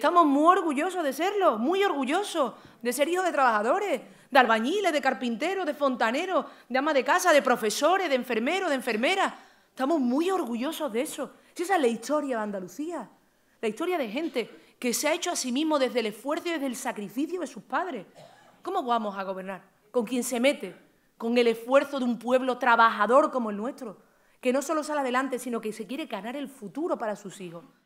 Estamos muy orgullosos de serlo, muy orgullosos de ser hijos de trabajadores, de albañiles, de carpinteros, de fontaneros, de amas de casa, de profesores, de enfermeros, de enfermeras. Estamos muy orgullosos de eso. esa es la historia de Andalucía, la historia de gente que se ha hecho a sí mismo desde el esfuerzo y desde el sacrificio de sus padres. ¿Cómo vamos a gobernar? ¿Con quien se mete? Con el esfuerzo de un pueblo trabajador como el nuestro, que no solo sale adelante, sino que se quiere ganar el futuro para sus hijos.